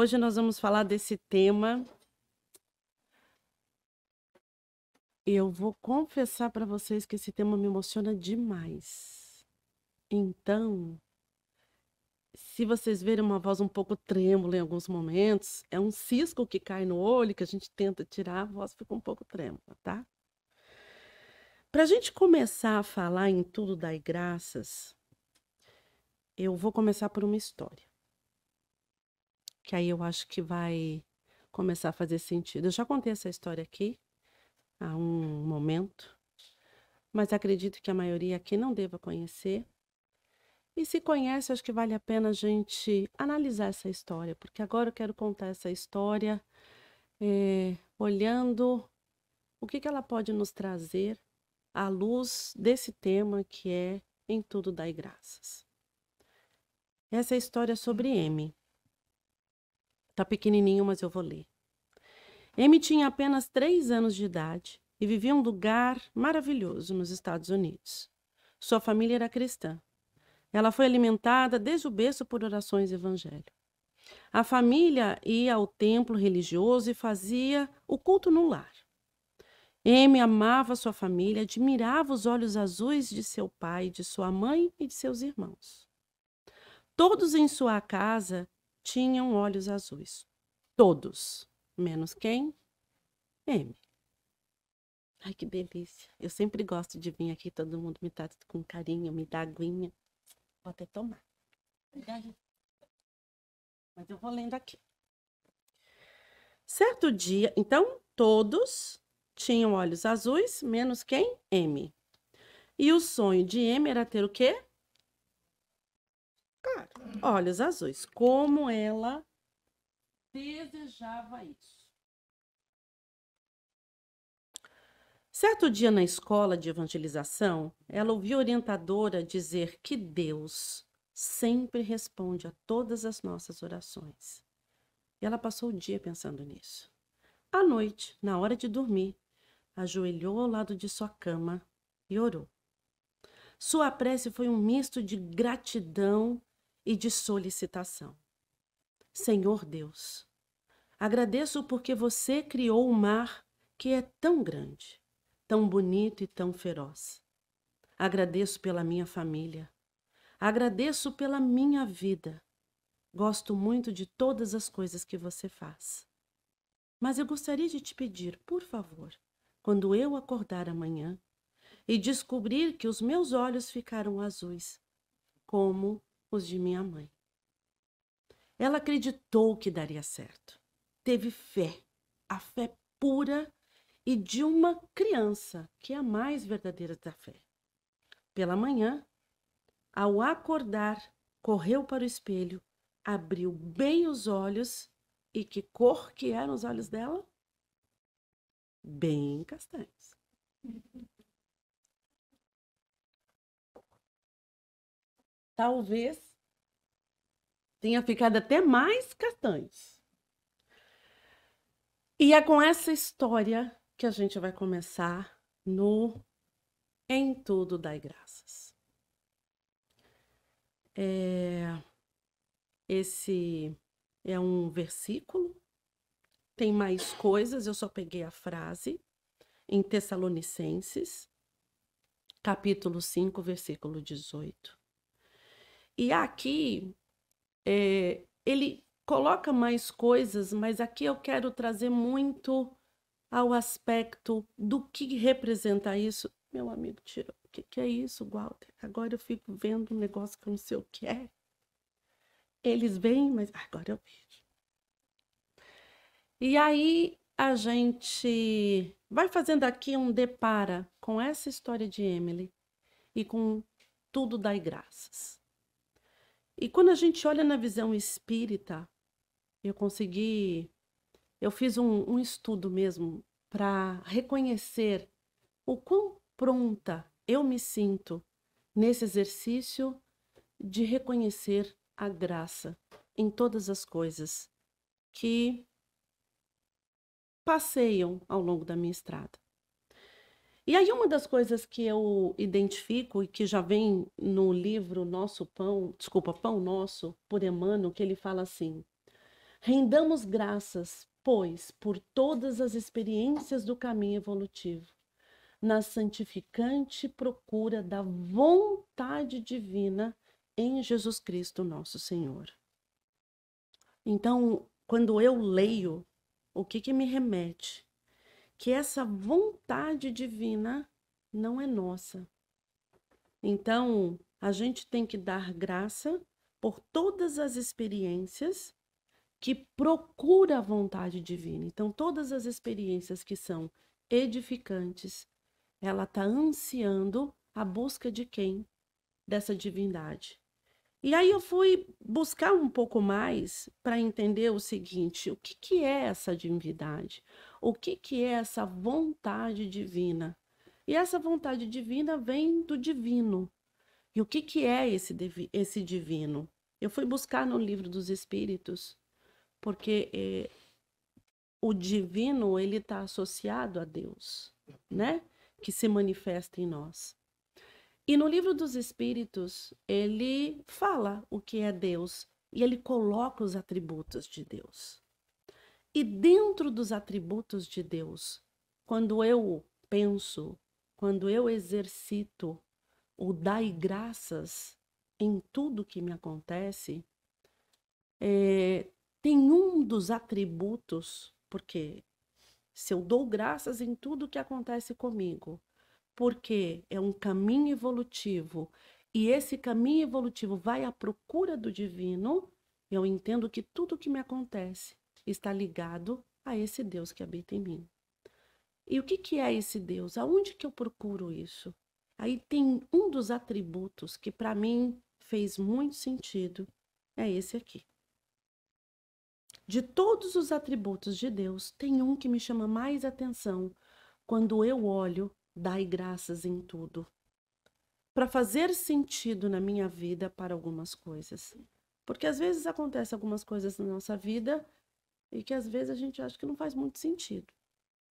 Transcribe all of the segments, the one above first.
Hoje nós vamos falar desse tema. Eu vou confessar para vocês que esse tema me emociona demais. Então, se vocês verem uma voz um pouco trêmula em alguns momentos, é um cisco que cai no olho que a gente tenta tirar, a voz fica um pouco trêmula, tá? Para a gente começar a falar em tudo da graças, eu vou começar por uma história que aí eu acho que vai começar a fazer sentido. Eu já contei essa história aqui há um momento, mas acredito que a maioria aqui não deva conhecer. E se conhece, acho que vale a pena a gente analisar essa história, porque agora eu quero contar essa história é, olhando o que, que ela pode nos trazer à luz desse tema que é Em Tudo Dai Graças. Essa é história sobre M. Tá pequenininho, mas eu vou ler. M tinha apenas três anos de idade e vivia em um lugar maravilhoso nos Estados Unidos. Sua família era cristã. Ela foi alimentada desde o berço por orações evangelho. A família ia ao templo religioso e fazia o culto no lar. M amava sua família, admirava os olhos azuis de seu pai, de sua mãe e de seus irmãos. Todos em sua casa tinham olhos azuis. Todos, menos quem? M. Ai, que delícia. Eu sempre gosto de vir aqui, todo mundo me trata com carinho, me dá aguinha. Vou até tomar. Mas eu vou lendo aqui. Certo dia, então, todos tinham olhos azuis, menos quem? M. E o sonho de M era ter o quê? Olhos azuis. Como ela desejava isso. Certo dia na escola de evangelização, ela ouviu a orientadora dizer que Deus sempre responde a todas as nossas orações. E ela passou o dia pensando nisso. À noite, na hora de dormir, ajoelhou ao lado de sua cama e orou. Sua prece foi um misto de gratidão e de solicitação. Senhor Deus, agradeço porque você criou o um mar que é tão grande, tão bonito e tão feroz. Agradeço pela minha família. Agradeço pela minha vida. Gosto muito de todas as coisas que você faz. Mas eu gostaria de te pedir, por favor, quando eu acordar amanhã e descobrir que os meus olhos ficaram azuis, como os de minha mãe. Ela acreditou que daria certo. Teve fé, a fé pura e de uma criança, que é a mais verdadeira da fé. Pela manhã, ao acordar, correu para o espelho, abriu bem os olhos e que cor que eram os olhos dela? Bem castanhos. talvez tenha ficado até mais castanhos. E é com essa história que a gente vai começar no Em Tudo Dai Graças. É... Esse é um versículo, tem mais coisas, eu só peguei a frase em Tessalonicenses, capítulo 5, versículo 18. E aqui é, ele coloca mais coisas, mas aqui eu quero trazer muito ao aspecto do que representa isso. Meu amigo tirou. O que, que é isso, Walter? Agora eu fico vendo um negócio que eu não sei o que é. Eles vêm, mas agora eu vejo. E aí a gente vai fazendo aqui um depara com essa história de Emily e com tudo dai graças. E quando a gente olha na visão espírita, eu consegui, eu fiz um, um estudo mesmo para reconhecer o quão pronta eu me sinto nesse exercício de reconhecer a graça em todas as coisas que passeiam ao longo da minha estrada. E aí uma das coisas que eu identifico e que já vem no livro Nosso Pão, desculpa, Pão Nosso, por Emmanuel, que ele fala assim: Rendamos graças, pois, por todas as experiências do caminho evolutivo, na santificante procura da vontade divina em Jesus Cristo, nosso Senhor. Então, quando eu leio, o que, que me remete? que essa vontade divina não é nossa. Então, a gente tem que dar graça por todas as experiências que procura a vontade divina. Então, todas as experiências que são edificantes, ela está ansiando a busca de quem? Dessa divindade. E aí eu fui buscar um pouco mais para entender o seguinte: o que, que é essa divindade? o que, que é essa vontade divina. E essa vontade divina vem do divino. E o que, que é esse, esse divino? Eu fui buscar no livro dos Espíritos, porque eh, o divino ele está associado a Deus, né? Que se manifesta em nós. E no livro dos Espíritos ele fala o que é Deus e ele coloca os atributos de Deus. E dentro dos atributos de Deus, quando eu penso, quando eu exercito o dai graças em tudo que me acontece, é, tem um dos atributos, porque se eu dou graças em tudo que acontece comigo, porque é um caminho evolutivo e esse caminho evolutivo vai à procura do divino, eu entendo que tudo que me acontece está ligado a esse Deus que habita em mim. E o que, que é esse Deus? Aonde que eu procuro isso? Aí tem um dos atributos que para mim fez muito sentido, é esse aqui. De todos os atributos de Deus, tem um que me chama mais atenção quando eu olho, dai graças em tudo. Para fazer sentido na minha vida para algumas coisas. Porque às vezes acontece algumas coisas na nossa vida e que às vezes a gente acha que não faz muito sentido,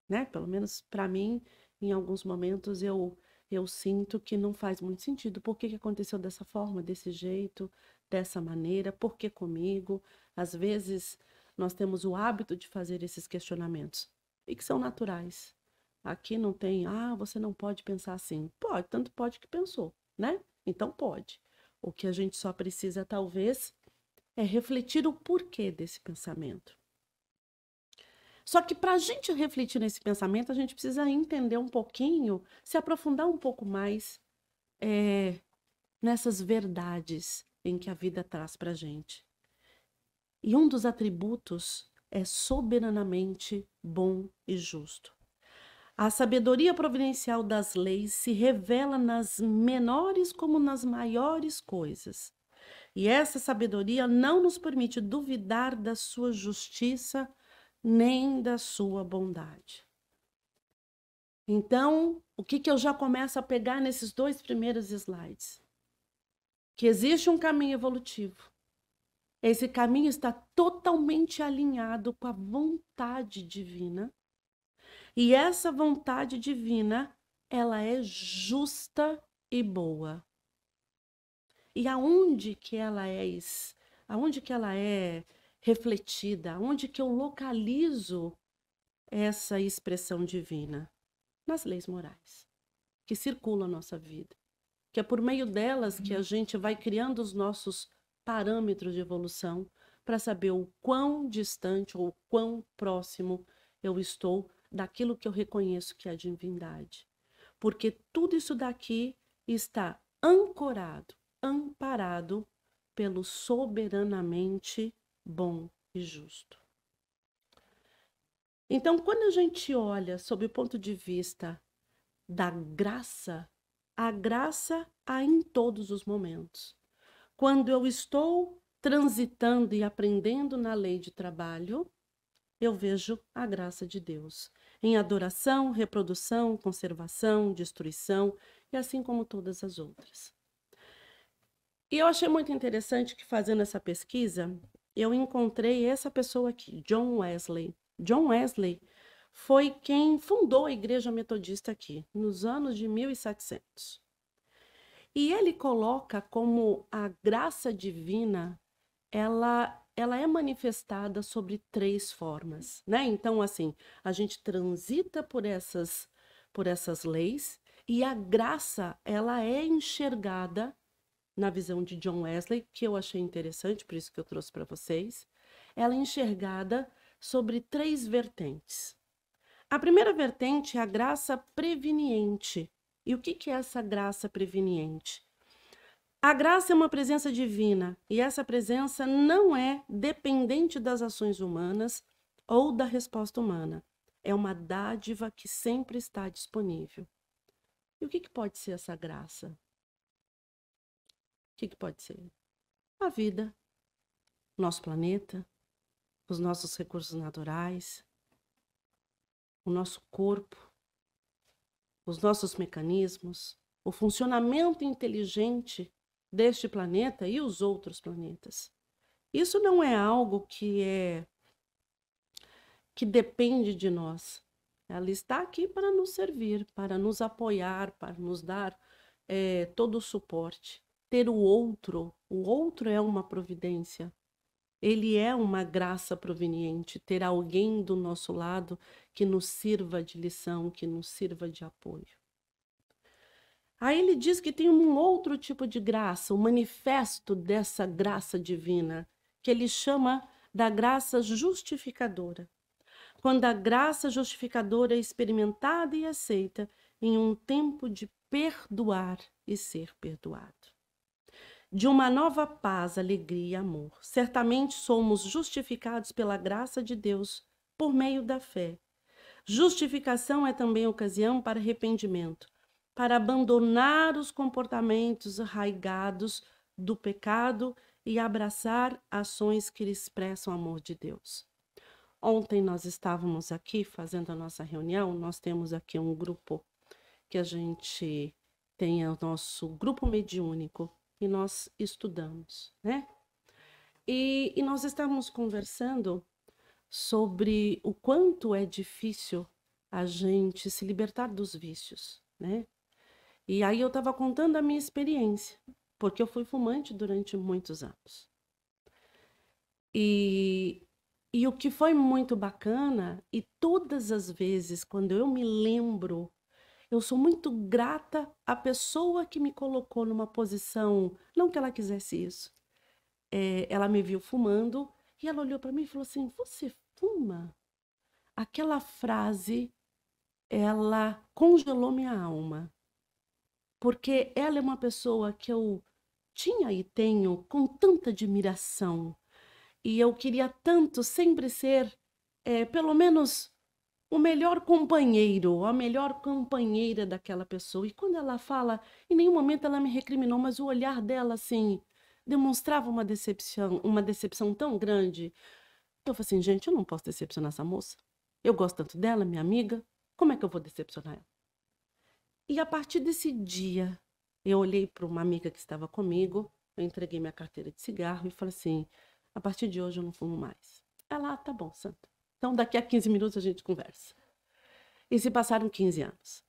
né? Pelo menos para mim, em alguns momentos eu eu sinto que não faz muito sentido. Por que, que aconteceu dessa forma, desse jeito, dessa maneira? Por que comigo? Às vezes nós temos o hábito de fazer esses questionamentos e que são naturais. Aqui não tem, ah, você não pode pensar assim. Pode, tanto pode que pensou, né? Então pode. O que a gente só precisa, talvez, é refletir o porquê desse pensamento. Só que para a gente refletir nesse pensamento, a gente precisa entender um pouquinho, se aprofundar um pouco mais é, nessas verdades em que a vida traz para a gente. E um dos atributos é soberanamente bom e justo. A sabedoria providencial das leis se revela nas menores como nas maiores coisas. E essa sabedoria não nos permite duvidar da sua justiça nem da sua bondade. Então, o que, que eu já começo a pegar nesses dois primeiros slides? Que existe um caminho evolutivo. Esse caminho está totalmente alinhado com a vontade divina. E essa vontade divina, ela é justa e boa. E aonde que ela é isso? Aonde que ela é refletida, onde que eu localizo essa expressão divina? Nas leis morais, que circulam a nossa vida, que é por meio delas que a uhum. gente vai criando os nossos parâmetros de evolução para saber o quão distante ou o quão próximo eu estou daquilo que eu reconheço que é a divindade. Porque tudo isso daqui está ancorado, amparado pelo soberanamente bom e justo. Então, quando a gente olha sob o ponto de vista da graça, a graça há em todos os momentos. Quando eu estou transitando e aprendendo na lei de trabalho, eu vejo a graça de Deus em adoração, reprodução, conservação, destruição e assim como todas as outras. E eu achei muito interessante que fazendo essa pesquisa, eu encontrei essa pessoa aqui, John Wesley. John Wesley foi quem fundou a Igreja Metodista aqui, nos anos de 1700. E ele coloca como a graça divina, ela ela é manifestada sobre três formas, né? Então assim, a gente transita por essas por essas leis e a graça, ela é enxergada na visão de John Wesley, que eu achei interessante, por isso que eu trouxe para vocês, ela é enxergada sobre três vertentes. A primeira vertente é a graça preveniente. E o que, que é essa graça preveniente? A graça é uma presença divina e essa presença não é dependente das ações humanas ou da resposta humana. É uma dádiva que sempre está disponível. E o que pode ser essa graça? que, que pode ser? A vida, nosso planeta, os nossos recursos naturais, o nosso corpo, os nossos mecanismos, o funcionamento inteligente deste planeta e os outros planetas. Isso não é algo que é que depende de nós. Ela está aqui para nos servir, para nos apoiar, para nos dar é, todo o suporte ter o outro. O outro é uma providência. Ele é uma graça proveniente, ter alguém do nosso lado que nos sirva de lição, que nos sirva de apoio. Aí ele diz que tem um outro tipo de graça, o manifesto dessa graça divina, que ele chama da graça justificadora. Quando a graça justificadora é experimentada e aceita em um tempo de perdoar e ser perdoado de uma nova paz, alegria e amor. Certamente somos justificados pela graça de Deus por meio da fé. Justificação é também ocasião para arrependimento, para abandonar os comportamentos arraigados do pecado e abraçar ações que expressam o amor de Deus. Ontem nós estávamos aqui fazendo a nossa reunião, nós temos aqui um grupo que a gente tem o nosso grupo mediúnico que nós estudamos, né? E, e nós estamos conversando sobre o quanto é difícil a gente se libertar dos vícios, né? E aí eu estava contando a minha experiência, porque eu fui fumante durante muitos anos. E, e o que foi muito bacana, e todas as vezes quando eu me lembro eu sou muito grata à pessoa que me colocou numa posição, não que ela quisesse isso. É, ela me viu fumando e ela olhou para mim e falou assim: "Você fuma?" Aquela frase ela congelou minha alma. Porque ela é uma pessoa que eu tinha e tenho com tanta admiração. E eu queria tanto sempre ser, é, pelo menos, o melhor companheiro, a melhor companheira daquela pessoa. E quando ela fala, em nenhum momento ela me recriminou, mas o olhar dela assim demonstrava uma decepção, uma decepção tão grande. Eu falei assim, gente, eu não posso decepcionar essa moça. Eu gosto tanto dela, minha amiga. Como é que eu vou decepcionar ela? E a partir desse dia, eu olhei para uma amiga que estava comigo, eu entreguei minha carteira de cigarro e falei assim: a partir de hoje eu não fumo mais. Ela, ah, tá bom, Santa. Então, daqui a 15 minutos a gente conversa. E se passaram 15 anos.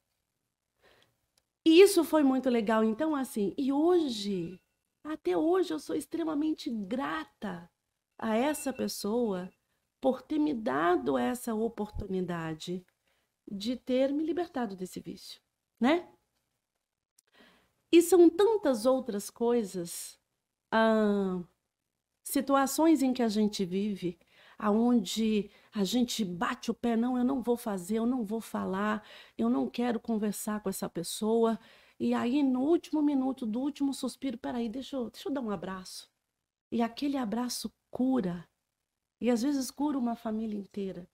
E isso foi muito legal. Então, assim, e hoje, até hoje, eu sou extremamente grata a essa pessoa por ter me dado essa oportunidade de ter me libertado desse vício, né? E são tantas outras coisas, ah, situações em que a gente vive aonde a gente bate o pé, não, eu não vou fazer, eu não vou falar, eu não quero conversar com essa pessoa. E aí, no último minuto, do último suspiro, peraí, deixa eu, deixa eu dar um abraço. E aquele abraço cura. E às vezes cura uma família inteira.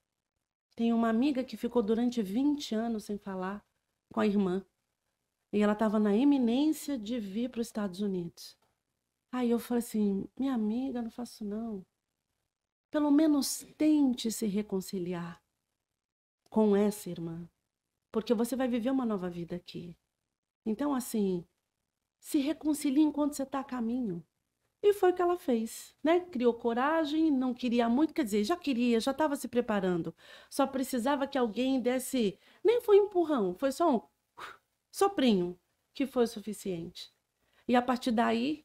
Tem uma amiga que ficou durante 20 anos sem falar com a irmã. E ela estava na iminência de vir para os Estados Unidos. Aí eu falei assim: minha amiga, não faço não. Pelo menos tente se reconciliar com essa irmã, porque você vai viver uma nova vida aqui. Então, assim, se reconcilie enquanto você está a caminho. E foi o que ela fez, né? Criou coragem, não queria muito, quer dizer, já queria, já estava se preparando. Só precisava que alguém desse, nem foi um empurrão, foi só um soprinho, que foi o suficiente. E a partir daí,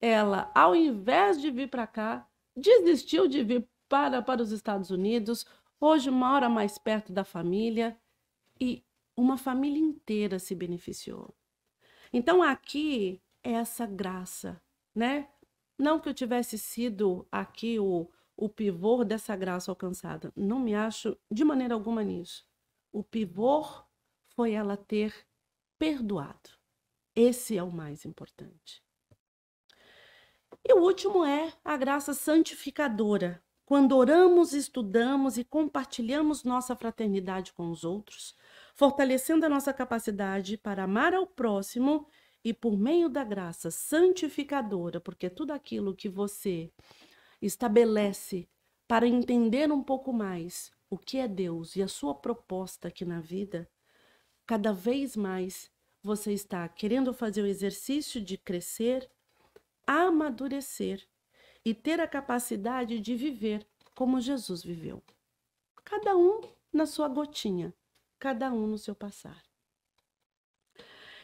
ela, ao invés de vir para cá, desistiu de vir para, para os Estados Unidos, hoje mora mais perto da família e uma família inteira se beneficiou. Então aqui é essa graça, né? Não que eu tivesse sido aqui o, o pivô dessa graça alcançada, não me acho de maneira alguma nisso. O pivô foi ela ter perdoado. Esse é o mais importante. E o último é a graça santificadora. Quando oramos, estudamos e compartilhamos nossa fraternidade com os outros, fortalecendo a nossa capacidade para amar ao próximo e por meio da graça santificadora, porque tudo aquilo que você estabelece para entender um pouco mais o que é Deus e a sua proposta aqui na vida, cada vez mais você está querendo fazer o exercício de crescer amadurecer e ter a capacidade de viver como Jesus viveu. Cada um na sua gotinha, cada um no seu passar.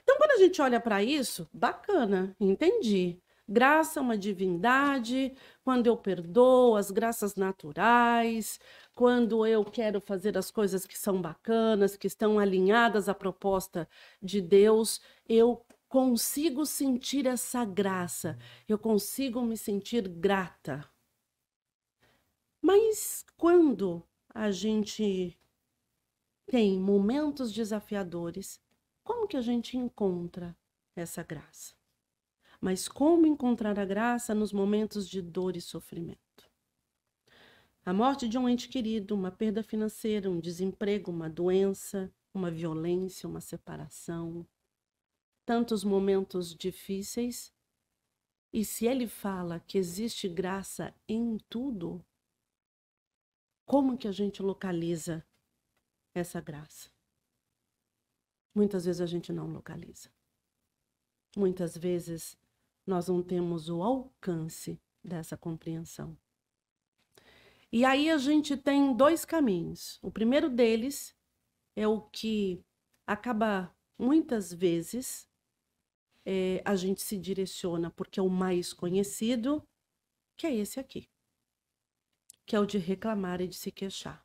Então, quando a gente olha para isso, bacana, entendi. Graça é uma divindade, quando eu perdoo as graças naturais, quando eu quero fazer as coisas que são bacanas, que estão alinhadas à proposta de Deus, eu consigo sentir essa graça, eu consigo me sentir grata. Mas quando a gente tem momentos desafiadores, como que a gente encontra essa graça? Mas como encontrar a graça nos momentos de dor e sofrimento? A morte de um ente querido, uma perda financeira, um desemprego, uma doença, uma violência, uma separação, tantos momentos difíceis, e se ele fala que existe graça em tudo, como que a gente localiza essa graça? Muitas vezes a gente não localiza. Muitas vezes nós não temos o alcance dessa compreensão. E aí a gente tem dois caminhos. O primeiro deles é o que acaba muitas vezes é, a gente se direciona porque é o mais conhecido, que é esse aqui, que é o de reclamar e de se queixar,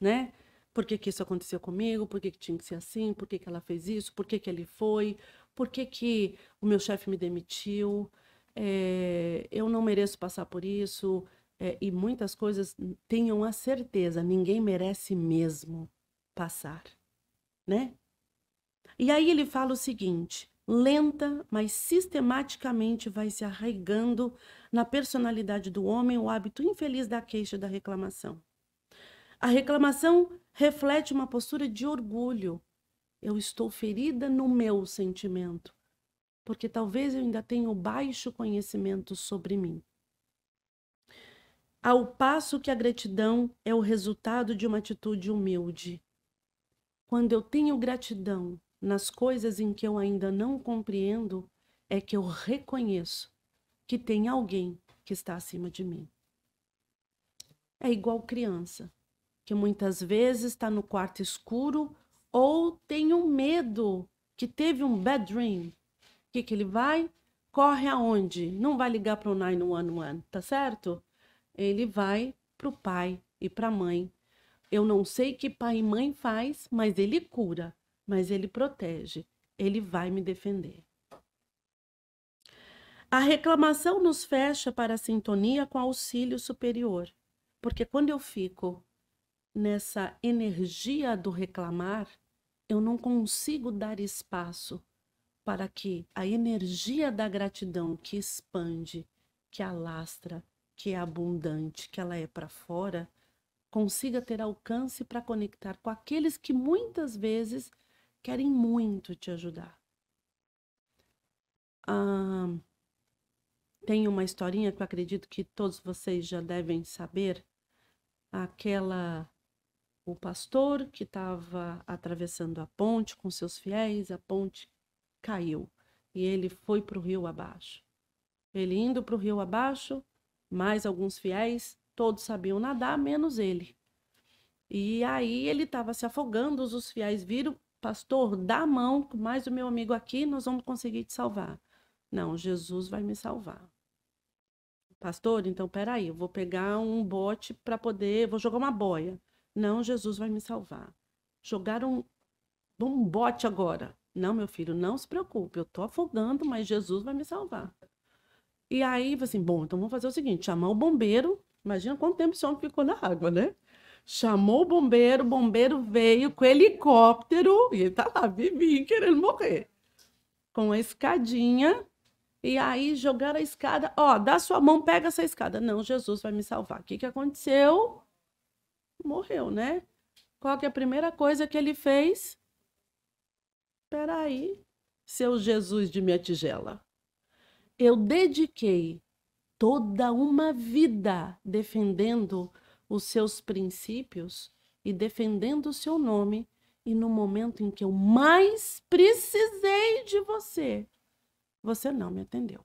né? Por que, que isso aconteceu comigo? Por que, que tinha que ser assim? Por que, que ela fez isso? Por que, que ele foi? Por que, que o meu chefe me demitiu? É, eu não mereço passar por isso. É, e muitas coisas, tenham a certeza, ninguém merece mesmo passar, né? E aí ele fala o seguinte: lenta, mas sistematicamente vai se arraigando na personalidade do homem o hábito infeliz da queixa e da reclamação. A reclamação reflete uma postura de orgulho. Eu estou ferida no meu sentimento, porque talvez eu ainda tenha baixo conhecimento sobre mim. Ao passo que a gratidão é o resultado de uma atitude humilde. Quando eu tenho gratidão, nas coisas em que eu ainda não compreendo, é que eu reconheço que tem alguém que está acima de mim. É igual criança, que muitas vezes está no quarto escuro ou tem um medo que teve um bad dream. O que, que ele vai? Corre aonde? Não vai ligar para o 911, tá certo? Ele vai para o pai e para a mãe. Eu não sei que pai e mãe faz, mas ele cura mas ele protege, ele vai me defender. A reclamação nos fecha para a sintonia com auxílio superior, porque quando eu fico nessa energia do reclamar, eu não consigo dar espaço para que a energia da gratidão que expande, que alastra, que é abundante, que ela é para fora, consiga ter alcance para conectar com aqueles que muitas vezes querem muito te ajudar. Ah, tem uma historinha que eu acredito que todos vocês já devem saber. Aquela, o pastor que estava atravessando a ponte com seus fiéis, a ponte caiu e ele foi para o rio abaixo. Ele indo para o rio abaixo, mais alguns fiéis, todos sabiam nadar, menos ele. E aí ele estava se afogando, os fiéis viram pastor, dá a mão, mais o meu amigo aqui, nós vamos conseguir te salvar. Não, Jesus vai me salvar. Pastor, então peraí, eu vou pegar um bote para poder, vou jogar uma boia. Não, Jesus vai me salvar. Jogaram um, um bote agora. Não, meu filho, não se preocupe, eu tô afogando, mas Jesus vai me salvar. E aí, assim, bom, então vamos fazer o seguinte: chamar o bombeiro. Imagina quanto tempo esse homem ficou na água, né? chamou o bombeiro, o bombeiro veio com helicóptero, e ele tá lá, vivinho, querendo morrer, com a escadinha, e aí jogaram a escada, ó, dá sua mão, pega essa escada. Não, Jesus vai me salvar. O que, que aconteceu? Morreu, né? Qual que é a primeira coisa que ele fez? Peraí, seu Jesus de minha tigela. Eu dediquei toda uma vida defendendo os seus princípios e defendendo o seu nome. E no momento em que eu mais precisei de você, você não me atendeu.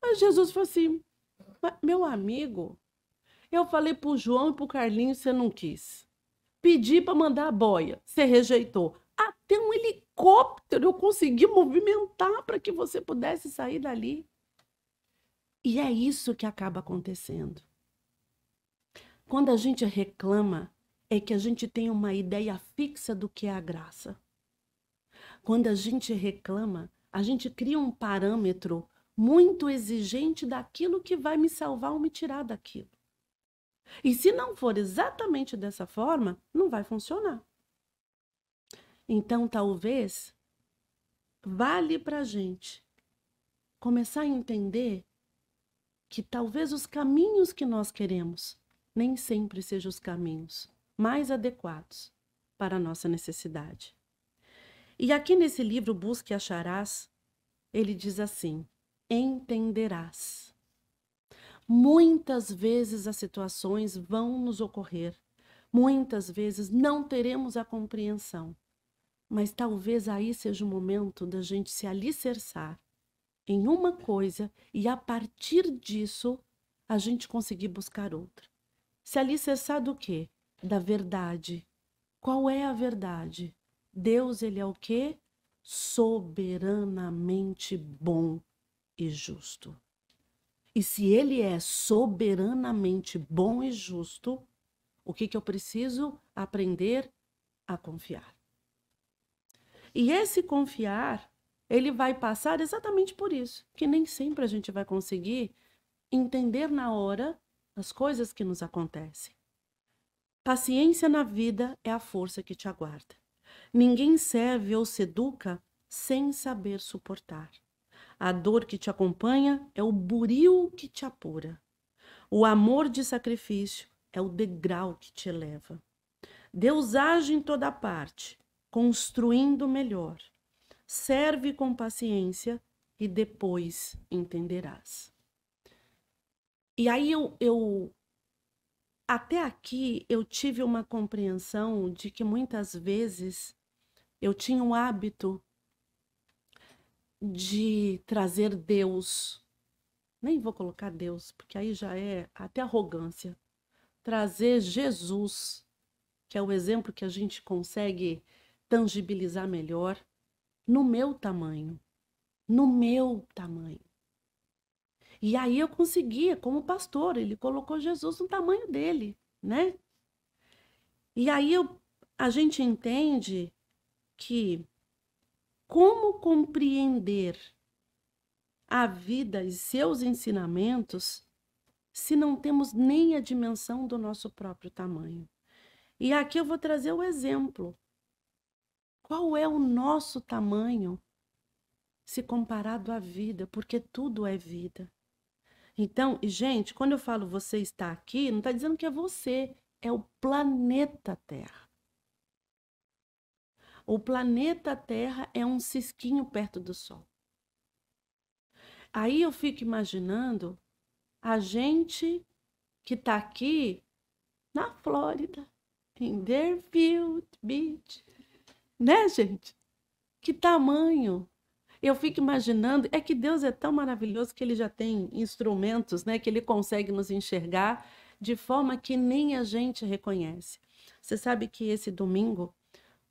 Mas Jesus falou assim: meu amigo, eu falei para o João e para o Carlinhos, você não quis. Pedi para mandar a boia, você rejeitou. Até um helicóptero eu consegui movimentar para que você pudesse sair dali. E é isso que acaba acontecendo. Quando a gente reclama, é que a gente tem uma ideia fixa do que é a graça. Quando a gente reclama, a gente cria um parâmetro muito exigente daquilo que vai me salvar ou me tirar daquilo. E se não for exatamente dessa forma, não vai funcionar. Então, talvez vale para a gente começar a entender que talvez os caminhos que nós queremos nem sempre sejam os caminhos mais adequados para a nossa necessidade. E aqui nesse livro Busque e Acharás, ele diz assim: entenderás. Muitas vezes as situações vão nos ocorrer, muitas vezes não teremos a compreensão, mas talvez aí seja o momento da gente se alicerçar em uma coisa e a partir disso a gente conseguir buscar outra. Se alicerçar do quê? Da verdade. Qual é a verdade? Deus, ele é o quê? Soberanamente bom e justo. E se ele é soberanamente bom e justo, o que, que eu preciso aprender a confiar? E esse confiar ele vai passar exatamente por isso, que nem sempre a gente vai conseguir entender na hora as coisas que nos acontecem. Paciência na vida é a força que te aguarda. Ninguém serve ou se educa sem saber suportar. A dor que te acompanha é o buril que te apura. O amor de sacrifício é o degrau que te eleva. Deus age em toda parte, construindo melhor serve com paciência e depois entenderás. E aí eu, eu até aqui eu tive uma compreensão de que muitas vezes eu tinha o hábito de trazer Deus, nem vou colocar Deus, porque aí já é até arrogância, trazer Jesus, que é o exemplo que a gente consegue tangibilizar melhor, no meu tamanho. No meu tamanho. E aí eu conseguia, como pastor, ele colocou Jesus no tamanho dele, né? E aí eu, a gente entende que como compreender a vida e seus ensinamentos se não temos nem a dimensão do nosso próprio tamanho. E aqui eu vou trazer o exemplo qual é o nosso tamanho se comparado à vida? Porque tudo é vida. Então, gente, quando eu falo você está aqui, não está dizendo que é você, é o planeta Terra. O planeta Terra é um cisquinho perto do Sol. Aí eu fico imaginando a gente que está aqui na Flórida, em Deerfield Beach. Né, gente? Que tamanho! Eu fico imaginando, é que Deus é tão maravilhoso que ele já tem instrumentos, né, que ele consegue nos enxergar de forma que nem a gente reconhece. Você sabe que esse domingo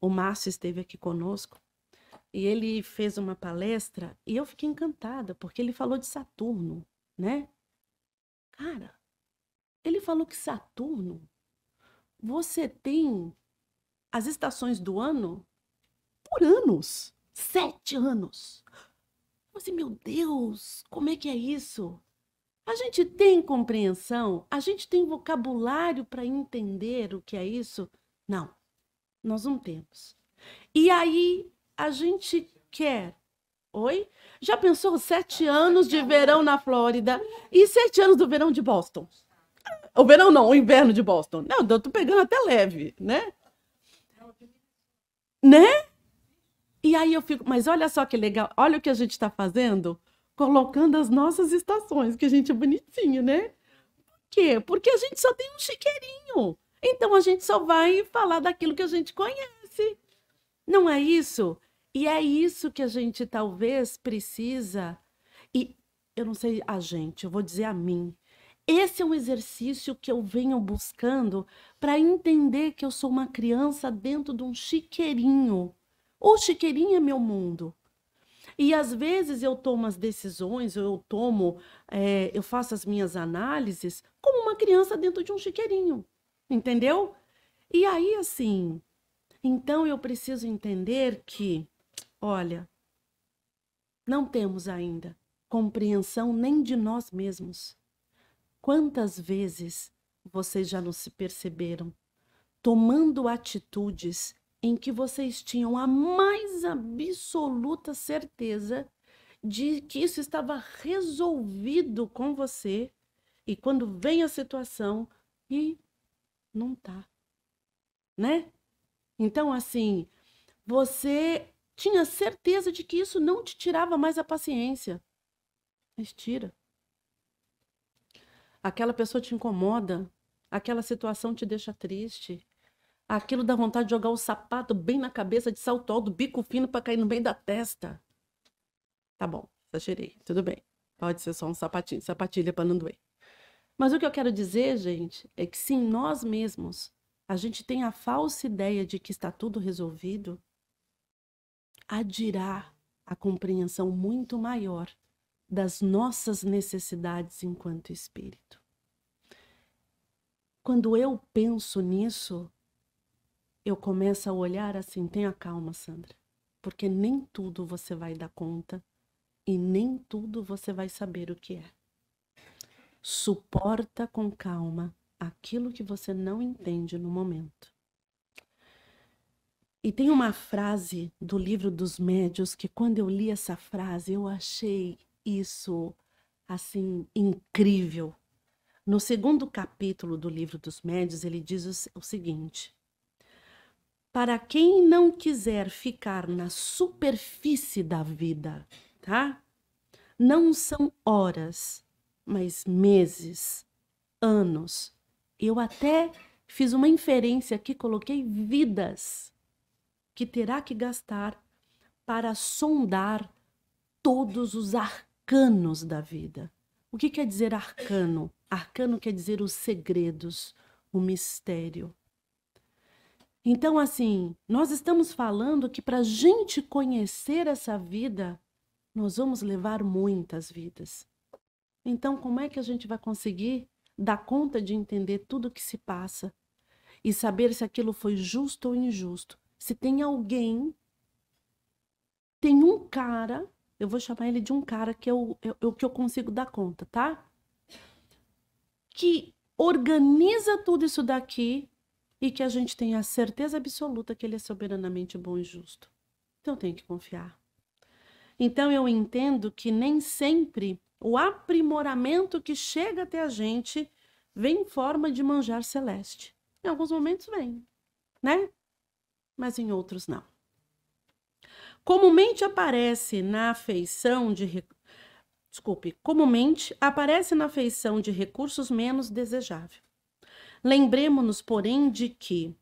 o Márcio esteve aqui conosco e ele fez uma palestra e eu fiquei encantada porque ele falou de Saturno, né? Cara, ele falou que Saturno você tem as estações do ano por anos. Sete anos. Assim, meu Deus, como é que é isso? A gente tem compreensão? A gente tem vocabulário para entender o que é isso? Não, nós não temos. E aí a gente quer. Oi? Já pensou sete anos de verão na Flórida e sete anos do verão de Boston? O verão não, o inverno de Boston. Não, eu tô pegando até leve, né? Né? E aí eu fico, mas olha só que legal, olha o que a gente está fazendo, colocando as nossas estações, que a gente é bonitinho, né? Por quê? Porque a gente só tem um chiqueirinho. Então a gente só vai falar daquilo que a gente conhece. Não é isso? E é isso que a gente talvez precisa. E eu não sei a gente, eu vou dizer a mim. Esse é um exercício que eu venho buscando para entender que eu sou uma criança dentro de um chiqueirinho Ô, oh, Chiqueirinha, meu mundo. E às vezes eu tomo as decisões, eu tomo, é, eu faço as minhas análises como uma criança dentro de um chiqueirinho, entendeu? E aí, assim, então eu preciso entender que, olha, não temos ainda compreensão nem de nós mesmos. Quantas vezes vocês já não se perceberam tomando atitudes em que vocês tinham a mais absoluta certeza de que isso estava resolvido com você e quando vem a situação e não tá, né? Então assim, você tinha certeza de que isso não te tirava mais a paciência. Mas tira. Aquela pessoa te incomoda, aquela situação te deixa triste, Aquilo dá vontade de jogar o sapato bem na cabeça, de salto alto, bico fino para cair no meio da testa. Tá bom, exagerei, tudo bem. Pode ser só um sapatinho, sapatilha para não doer. Mas o que eu quero dizer, gente, é que se nós mesmos, a gente tem a falsa ideia de que está tudo resolvido, adirá a compreensão muito maior das nossas necessidades enquanto espírito. Quando eu penso nisso, eu começo a olhar assim, tenha calma, Sandra, porque nem tudo você vai dar conta e nem tudo você vai saber o que é. Suporta com calma aquilo que você não entende no momento. E tem uma frase do livro dos médios que quando eu li essa frase, eu achei isso assim incrível. No segundo capítulo do livro dos médios, ele diz o seguinte: para quem não quiser ficar na superfície da vida, tá? Não são horas, mas meses, anos. Eu até fiz uma inferência aqui, coloquei vidas que terá que gastar para sondar todos os arcanos da vida. O que quer dizer arcano? Arcano quer dizer os segredos, o mistério. Então, assim, nós estamos falando que para a gente conhecer essa vida, nós vamos levar muitas vidas. Então, como é que a gente vai conseguir dar conta de entender tudo o que se passa e saber se aquilo foi justo ou injusto? Se tem alguém, tem um cara, eu vou chamar ele de um cara que eu, é eu, é, é que eu consigo dar conta, tá? Que organiza tudo isso daqui e que a gente tenha a certeza absoluta que ele é soberanamente bom e justo. Então tem que confiar. Então eu entendo que nem sempre o aprimoramento que chega até a gente vem em forma de manjar celeste. Em alguns momentos vem, né? Mas em outros não. Comumente aparece na feição de desculpe, comumente aparece na feição de recursos menos desejável. Lembremos-nos, porém, de que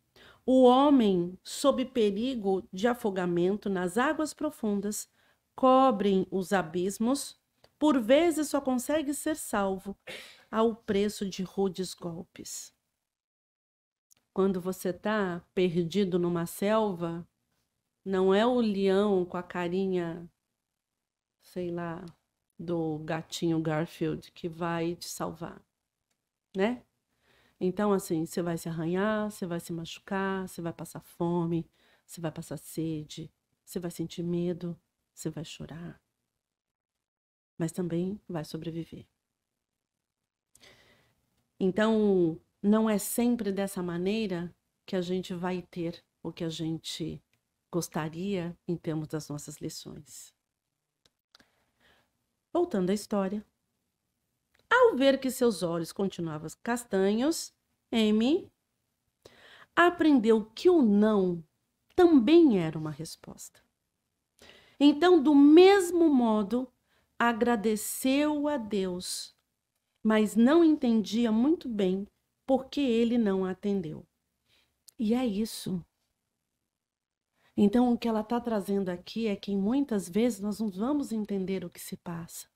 o homem, sob perigo de afogamento nas águas profundas, cobrem os abismos, por vezes só consegue ser salvo ao preço de rudes golpes. Quando você está perdido numa selva, não é o leão com a carinha, sei lá, do gatinho Garfield que vai te salvar, né? Então, assim, você vai se arranhar, você vai se machucar, você vai passar fome, você vai passar sede, você vai sentir medo, você vai chorar, mas também vai sobreviver. Então, não é sempre dessa maneira que a gente vai ter o que a gente gostaria em termos das nossas lições. Voltando à história, ao ver que seus olhos continuavam castanhos, M aprendeu que o não também era uma resposta. Então, do mesmo modo, agradeceu a Deus, mas não entendia muito bem por que ele não atendeu. E é isso. Então, o que ela está trazendo aqui é que muitas vezes nós não vamos entender o que se passa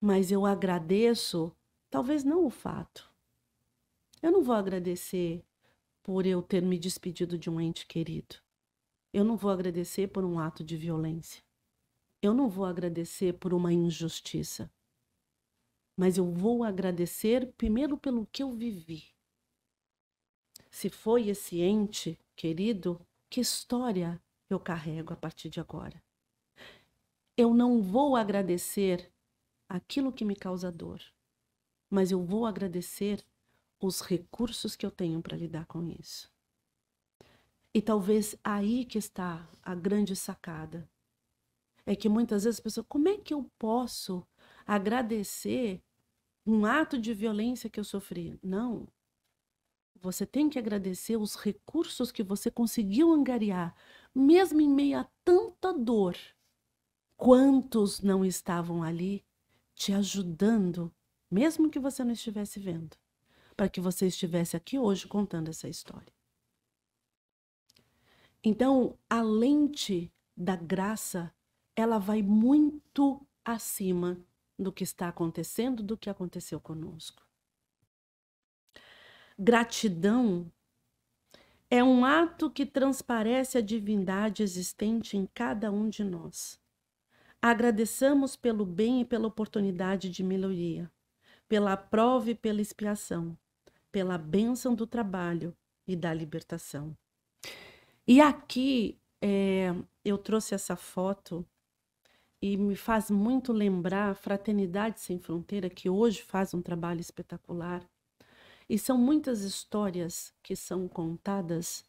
mas eu agradeço, talvez não o fato. Eu não vou agradecer por eu ter me despedido de um ente querido. Eu não vou agradecer por um ato de violência. Eu não vou agradecer por uma injustiça. Mas eu vou agradecer primeiro pelo que eu vivi. Se foi esse ente querido, que história eu carrego a partir de agora? Eu não vou agradecer aquilo que me causa dor, mas eu vou agradecer os recursos que eu tenho para lidar com isso. E talvez aí que está a grande sacada. É que muitas vezes a pessoa, como é que eu posso agradecer um ato de violência que eu sofri? Não. Você tem que agradecer os recursos que você conseguiu angariar, mesmo em meio a tanta dor. Quantos não estavam ali te ajudando, mesmo que você não estivesse vendo, para que você estivesse aqui hoje contando essa história. Então, a lente da graça, ela vai muito acima do que está acontecendo, do que aconteceu conosco. Gratidão é um ato que transparece a divindade existente em cada um de nós. Agradeçamos pelo bem e pela oportunidade de melhoria, pela prova e pela expiação, pela bênção do trabalho e da libertação. E aqui é, eu trouxe essa foto e me faz muito lembrar a Fraternidade Sem Fronteira, que hoje faz um trabalho espetacular. E são muitas histórias que são contadas,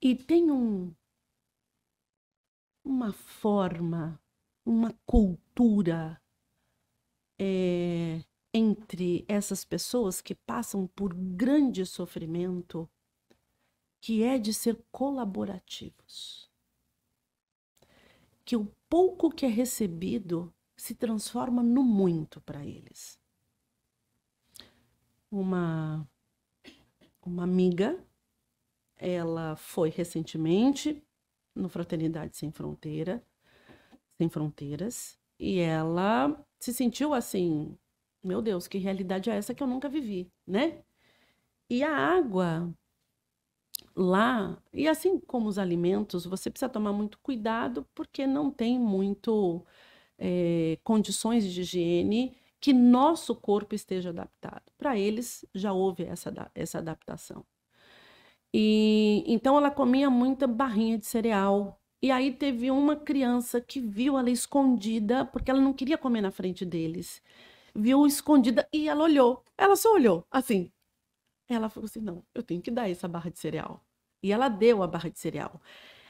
e tem um, uma forma uma cultura é, entre essas pessoas que passam por grande sofrimento, que é de ser colaborativos. Que o pouco que é recebido se transforma no muito para eles. Uma, uma amiga, ela foi recentemente no Fraternidade Sem Fronteira sem fronteiras e ela se sentiu assim, meu Deus, que realidade é essa que eu nunca vivi, né? E a água lá, e assim como os alimentos, você precisa tomar muito cuidado porque não tem muito é, condições de higiene que nosso corpo esteja adaptado. Para eles já houve essa, essa adaptação. E então ela comia muita barrinha de cereal, e aí teve uma criança que viu ela escondida, porque ela não queria comer na frente deles. Viu escondida e ela olhou. Ela só olhou, assim. Ela falou assim: não, eu tenho que dar essa barra de cereal. E ela deu a barra de cereal.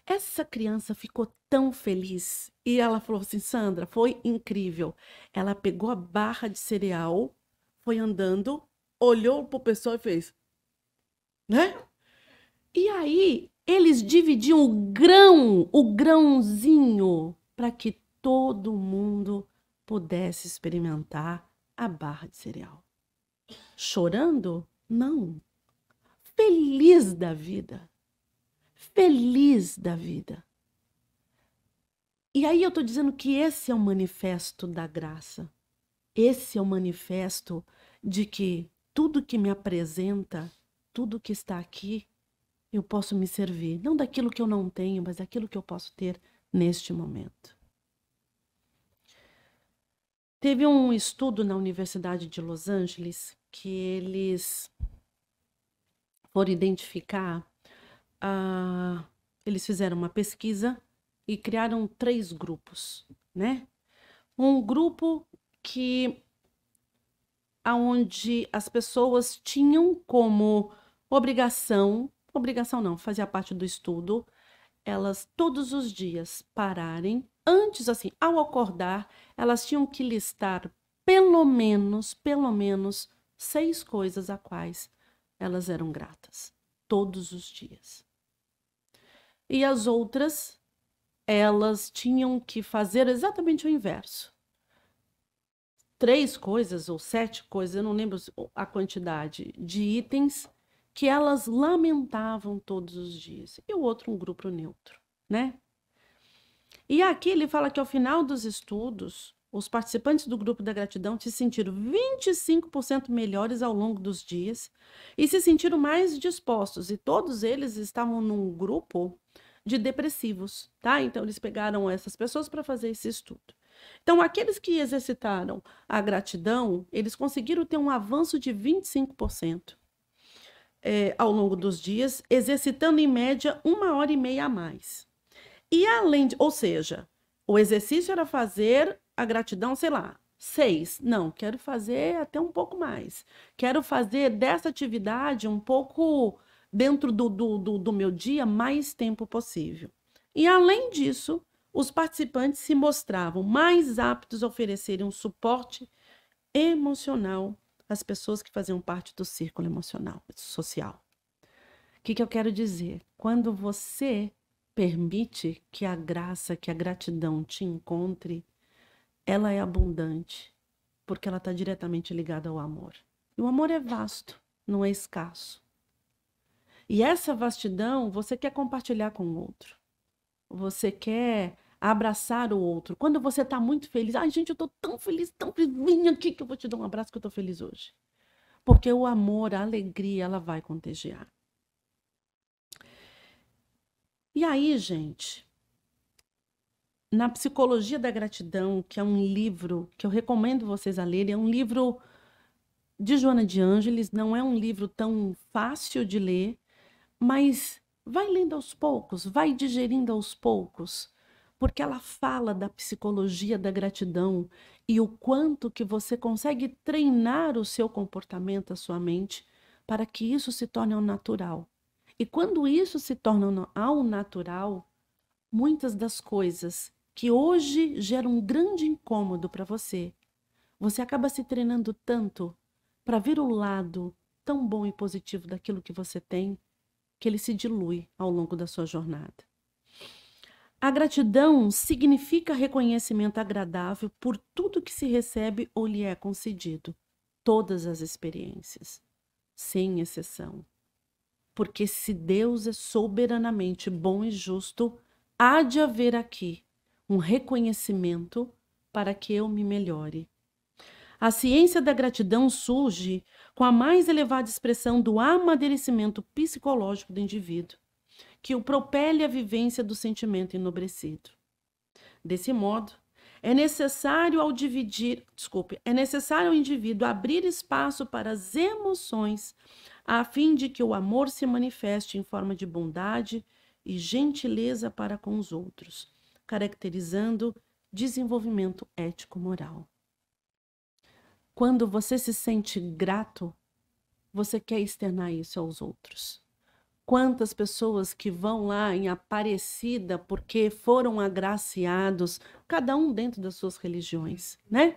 Essa criança ficou tão feliz e ela falou assim: Sandra, foi incrível. Ela pegou a barra de cereal, foi andando, olhou pro pessoal e fez, né? E aí eles dividiam o grão, o grãozinho, para que todo mundo pudesse experimentar a barra de cereal. Chorando? Não. Feliz da vida. Feliz da vida. E aí eu estou dizendo que esse é o manifesto da graça. Esse é o manifesto de que tudo que me apresenta, tudo que está aqui, eu posso me servir, não daquilo que eu não tenho, mas daquilo que eu posso ter neste momento. Teve um estudo na Universidade de Los Angeles que eles foram identificar, uh, eles fizeram uma pesquisa e criaram três grupos, né? Um grupo que aonde as pessoas tinham como obrigação obrigação não, fazia parte do estudo, elas todos os dias pararem, antes assim, ao acordar, elas tinham que listar pelo menos, pelo menos seis coisas a quais elas eram gratas, todos os dias. E as outras, elas tinham que fazer exatamente o inverso. Três coisas ou sete coisas, eu não lembro a quantidade de itens que elas lamentavam todos os dias, e o outro um grupo neutro, né? E aqui ele fala que ao final dos estudos, os participantes do grupo da gratidão se sentiram 25% melhores ao longo dos dias e se sentiram mais dispostos, e todos eles estavam num grupo de depressivos, tá? Então eles pegaram essas pessoas para fazer esse estudo. Então, aqueles que exercitaram a gratidão, eles conseguiram ter um avanço de 25% é, ao longo dos dias, exercitando em média uma hora e meia a mais. E além de, ou seja, o exercício era fazer a gratidão, sei lá, seis. Não, quero fazer até um pouco mais. Quero fazer dessa atividade um pouco dentro do, do, do, do meu dia mais tempo possível. E além disso, os participantes se mostravam mais aptos a oferecerem um suporte emocional as pessoas que faziam parte do círculo emocional, social. O que, que eu quero dizer? Quando você permite que a graça, que a gratidão te encontre, ela é abundante, porque ela está diretamente ligada ao amor. E o amor é vasto, não é escasso. E essa vastidão você quer compartilhar com o outro. Você quer abraçar o outro. Quando você está muito feliz, ai gente, eu estou tão feliz, tão feliz, vem aqui que eu vou te dar um abraço que eu estou feliz hoje. Porque o amor, a alegria, ela vai contagiar. E aí, gente, na Psicologia da Gratidão, que é um livro que eu recomendo vocês a lerem, é um livro de Joana de Ângeles, não é um livro tão fácil de ler, mas vai lendo aos poucos, vai digerindo aos poucos porque ela fala da psicologia da gratidão e o quanto que você consegue treinar o seu comportamento, a sua mente, para que isso se torne ao natural. E quando isso se torna ao natural, muitas das coisas que hoje geram um grande incômodo para você, você acaba se treinando tanto para ver o lado tão bom e positivo daquilo que você tem, que ele se dilui ao longo da sua jornada. A gratidão significa reconhecimento agradável por tudo que se recebe ou lhe é concedido, todas as experiências, sem exceção. Porque se Deus é soberanamente bom e justo, há de haver aqui um reconhecimento para que eu me melhore. A ciência da gratidão surge com a mais elevada expressão do amadurecimento psicológico do indivíduo que o propele à vivência do sentimento enobrecido. Desse modo, é necessário ao dividir, desculpe, é necessário ao indivíduo abrir espaço para as emoções, a fim de que o amor se manifeste em forma de bondade e gentileza para com os outros, caracterizando desenvolvimento ético-moral. Quando você se sente grato, você quer externar isso aos outros quantas pessoas que vão lá em Aparecida porque foram agraciados, cada um dentro das suas religiões, né?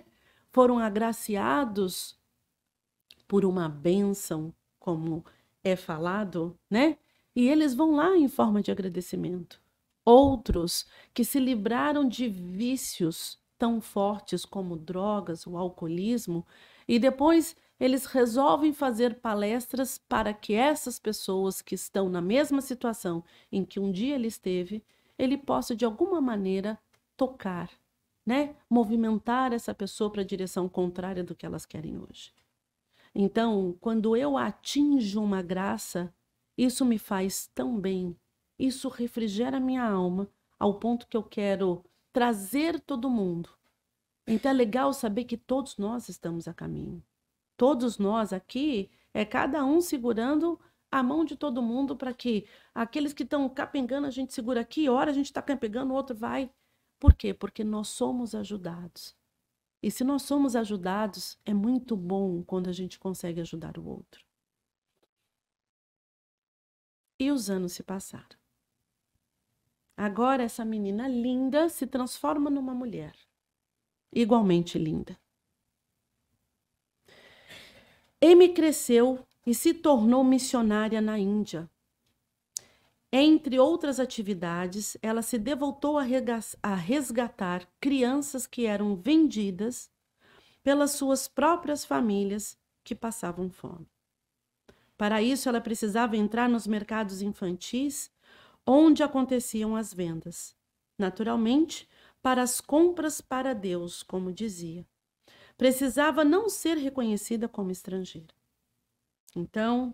Foram agraciados por uma bênção, como é falado, né? E eles vão lá em forma de agradecimento. Outros que se livraram de vícios tão fortes como drogas, o alcoolismo, e depois eles resolvem fazer palestras para que essas pessoas que estão na mesma situação em que um dia ele esteve, ele possa de alguma maneira tocar, né? Movimentar essa pessoa para a direção contrária do que elas querem hoje. Então, quando eu atinjo uma graça, isso me faz tão bem, isso refrigera minha alma ao ponto que eu quero trazer todo mundo. Então é legal saber que todos nós estamos a caminho todos nós aqui, é cada um segurando a mão de todo mundo para que aqueles que estão capengando, a gente segura aqui, hora a gente está capengando, o outro vai. Por quê? Porque nós somos ajudados. E se nós somos ajudados, é muito bom quando a gente consegue ajudar o outro. E os anos se passaram. Agora essa menina linda se transforma numa mulher igualmente linda. Amy cresceu e se tornou missionária na Índia. Entre outras atividades, ela se devotou a resgatar crianças que eram vendidas pelas suas próprias famílias que passavam fome. Para isso, ela precisava entrar nos mercados infantis onde aconteciam as vendas. Naturalmente, para as compras para Deus, como dizia precisava não ser reconhecida como estrangeira. Então,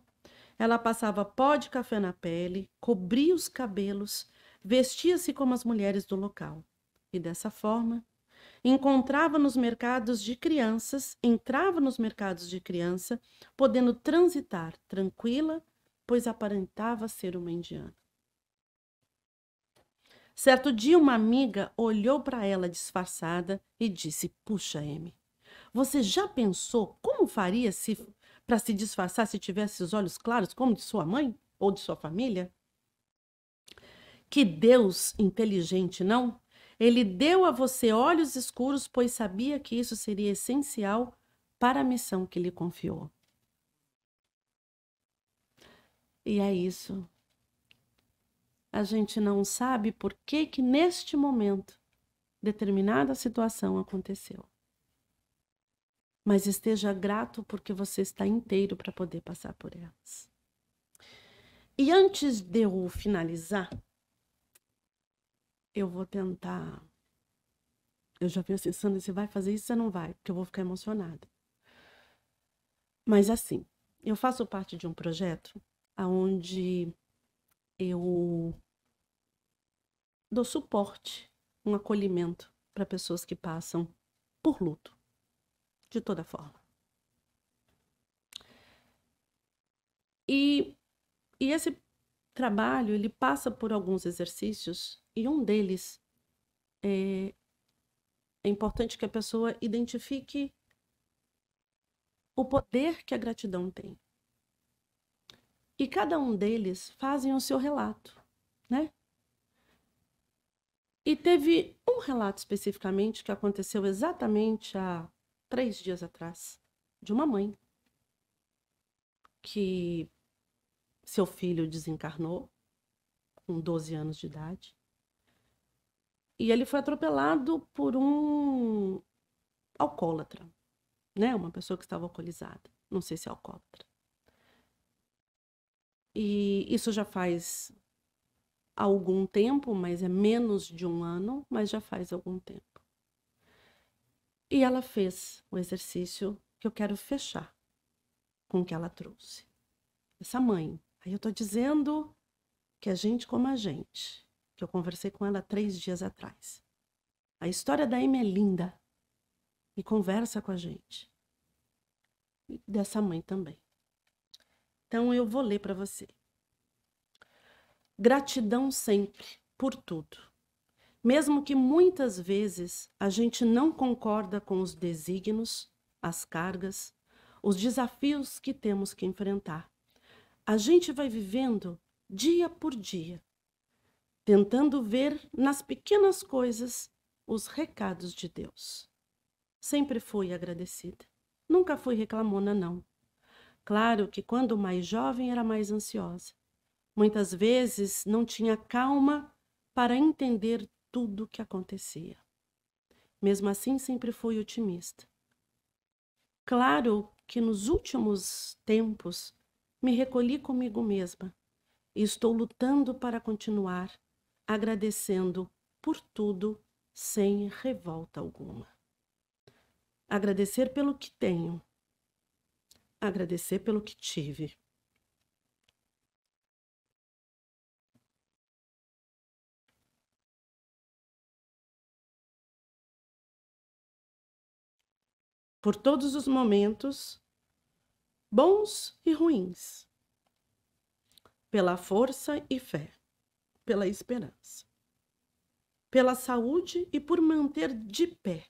ela passava pó de café na pele, cobria os cabelos, vestia-se como as mulheres do local. E dessa forma, encontrava nos mercados de crianças, entrava nos mercados de criança, podendo transitar tranquila, pois aparentava ser uma indiana. Certo dia, uma amiga olhou para ela disfarçada e disse: Puxa, M, você já pensou como faria se para se disfarçar se tivesse os olhos claros como de sua mãe ou de sua família? Que Deus inteligente, não? Ele deu a você olhos escuros, pois sabia que isso seria essencial para a missão que lhe confiou. E é isso. A gente não sabe por que que neste momento determinada situação aconteceu mas esteja grato porque você está inteiro para poder passar por elas. E antes de eu finalizar, eu vou tentar. Eu já venho pensando você vai fazer isso? Você não vai, porque eu vou ficar emocionada. Mas assim, eu faço parte de um projeto onde eu dou suporte, um acolhimento para pessoas que passam por luto de toda forma. E, e esse trabalho ele passa por alguns exercícios e um deles é, é importante que a pessoa identifique o poder que a gratidão tem. E cada um deles fazem o seu relato, né? E teve um relato especificamente que aconteceu exatamente há três dias atrás, de uma mãe que seu filho desencarnou com 12 anos de idade e ele foi atropelado por um alcoólatra, né? Uma pessoa que estava alcoolizada, não sei se é alcoólatra. E isso já faz algum tempo, mas é menos de um ano, mas já faz algum tempo. E ela fez o exercício que eu quero fechar com o que ela trouxe. Essa mãe. Aí eu estou dizendo que a é gente como a gente, que eu conversei com ela três dias atrás. A história da Amy é linda e conversa com a gente. E dessa mãe também. Então eu vou ler para você. Gratidão sempre por tudo. Mesmo que muitas vezes a gente não concorda com os desígnios, as cargas, os desafios que temos que enfrentar, a gente vai vivendo dia por dia, tentando ver nas pequenas coisas os recados de Deus. Sempre fui agradecida, nunca fui reclamona, não. Claro que quando mais jovem era mais ansiosa. Muitas vezes não tinha calma para entender tudo o que acontecia. Mesmo assim, sempre fui otimista. Claro que nos últimos tempos me recolhi comigo mesma e estou lutando para continuar agradecendo por tudo sem revolta alguma. Agradecer pelo que tenho, agradecer pelo que tive, por todos os momentos, bons e ruins, pela força e fé, pela esperança, pela saúde e por manter de pé,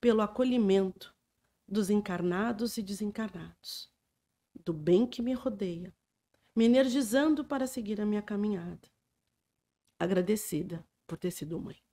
pelo acolhimento dos encarnados e desencarnados, do bem que me rodeia, me energizando para seguir a minha caminhada. Agradecida por ter sido mãe.